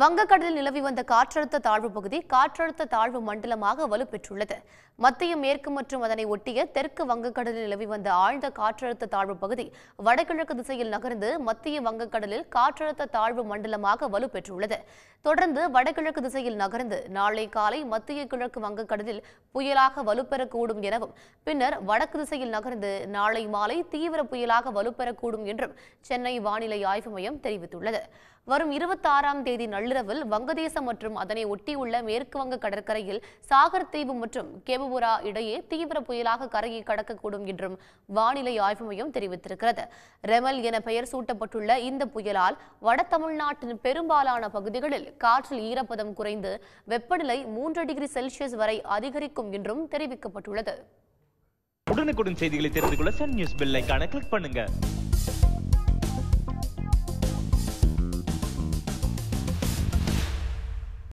வங்கக்கடலில் நிலவி வந்த காற்றழுத்த தாழ்வு பகுதி காற்றழுத்த தாழ்வு மண்டலமாக வலுப்பெற்றுள்ளது மத்திய மேற்கு மற்றும் அதனை ஒட்டிய தெற்கு வங்கக்கடலில் நிலவி வந்த ஆழ்ந்த காற்றழுத்த தாழ்வு பகுதி வடகிழக்கு திசையில் நகர்ந்து மத்திய வங்கக்கடலில் காற்றழுத்த தாழ்வு மண்டலமாக வலுப்பெற்றுள்ளது தொடர்ந்து வடகிழக்கு திசையில் நகர்ந்து நாளை காலை மத்திய கிழக்கு வங்கக்கடலில் புயலாக வலுப்பெறக்கூடும் எனவும் பின்னர் வடக்கு திசையில் நகர்ந்து நாளை மாலை தீவிர புயலாக வலுப்பெறக்கூடும் என்றும் சென்னை வானிலை ஆய்வு மையம் தெரிவித்துள்ளது வரும் இருபத்தாறாம் தேதி நள்ளிரவில் வங்கதேசம் மற்றும் அதனை ஒட்டியுள்ள மேற்குவங்க வங்க கடற்கரையில் சாகர் தீவு மற்றும் கேபுபுரா இடையே தீவிர புயலாக கரையை கடக்கக்கூடும் என்றும் வானிலை ஆய்வு மையம் தெரிவித்திருக்கிறது ரெமல் என பெயர் சூட்டப்பட்டுள்ள இந்த புயலால் வட தமிழ்நாட்டின் பெரும்பாலான பகுதிகளில் காற்றில் ஈரப்பதம் குறைந்து வெப்பநிலை மூன்று டிகிரி செல்சியஸ் வரை அதிகரிக்கும் என்றும் தெரிவிக்கப்பட்டுள்ளது உடனுக்குடன் செய்திகளை தெரிந்து கொள்ள சன் நியூஸ் பெல் கிளிக் பண்ணுங்க